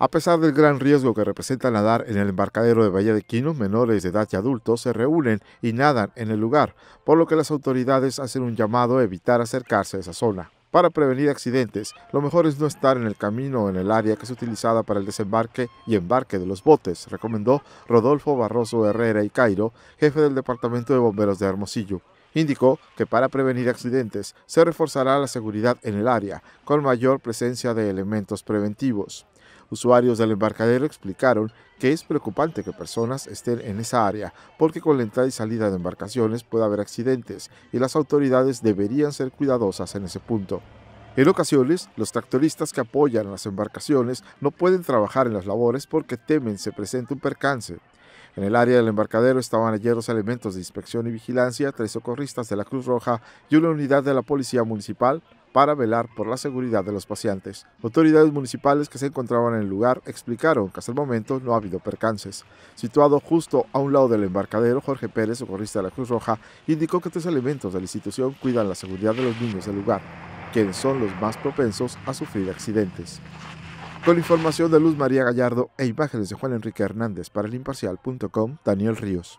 A pesar del gran riesgo que representa nadar en el embarcadero de Bahía de Quino, menores de edad y adultos se reúnen y nadan en el lugar, por lo que las autoridades hacen un llamado a evitar acercarse a esa zona. Para prevenir accidentes, lo mejor es no estar en el camino o en el área que es utilizada para el desembarque y embarque de los botes, recomendó Rodolfo Barroso Herrera y Cairo, jefe del Departamento de Bomberos de Hermosillo. Indicó que para prevenir accidentes se reforzará la seguridad en el área, con mayor presencia de elementos preventivos. Usuarios del embarcadero explicaron que es preocupante que personas estén en esa área porque con la entrada y salida de embarcaciones puede haber accidentes y las autoridades deberían ser cuidadosas en ese punto. En ocasiones, los tractoristas que apoyan las embarcaciones no pueden trabajar en las labores porque temen se presente un percance en el área del embarcadero estaban ayer los elementos de inspección y vigilancia, tres socorristas de la Cruz Roja y una unidad de la Policía Municipal para velar por la seguridad de los pacientes. Autoridades municipales que se encontraban en el lugar explicaron que hasta el momento no ha habido percances. Situado justo a un lado del embarcadero, Jorge Pérez, socorrista de la Cruz Roja, indicó que tres elementos de la institución cuidan la seguridad de los niños del lugar, quienes son los más propensos a sufrir accidentes. Con la información de Luz María Gallardo e imágenes de Juan Enrique Hernández para el imparcial.com, Daniel Ríos.